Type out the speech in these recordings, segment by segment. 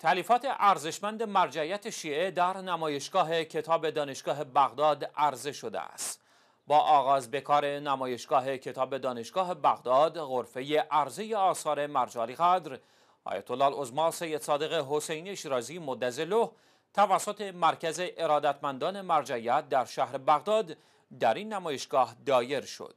تلیفات ارزشمند مرجعیت شیعه در نمایشگاه کتاب دانشگاه بغداد عرضه شده است با آغاز به کار نمایشگاه کتاب دانشگاه بغداد غرفه عرضه آثار مرجالی قدر آیت الله عظما سید صادق حسینی شیرازی مدزلو توسط مرکز ارادتمندان مرجعیت در شهر بغداد در این نمایشگاه دایر شد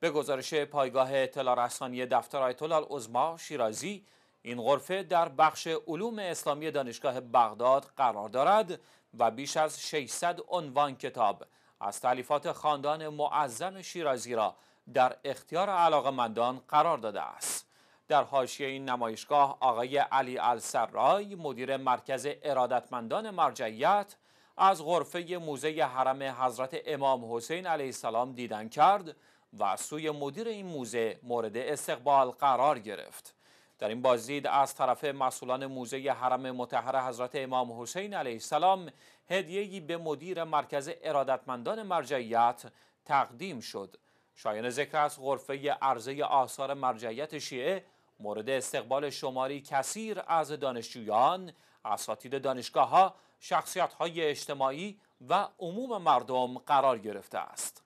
به گزارش پایگاه اطلاع رسانی دفتر آیت الله شیرازی این غرفه در بخش علوم اسلامی دانشگاه بغداد قرار دارد و بیش از 600 عنوان کتاب از تعلیفات خاندان معظم شیرازی را در اختیار مندان قرار داده است در حاشیه این نمایشگاه آقای علی السرای مدیر مرکز ارادتمندان مرجعیت از غرفه موزه حرم حضرت امام حسین علیه السلام دیدن کرد و سوی مدیر این موزه مورد استقبال قرار گرفت در این بازدید از طرف مسئولان موزه حرم متحر حضرت امام حسین علیه السلام هدیه‌ای به مدیر مرکز ارادتمندان مرجعیت تقدیم شد شایان ذکر است غرفه عرضه آثار مرجعیت شیعه مورد استقبال شماری کثیر از دانشجویان، اساتید دانشگاه ها، شخصیت های اجتماعی و عموم مردم قرار گرفته است.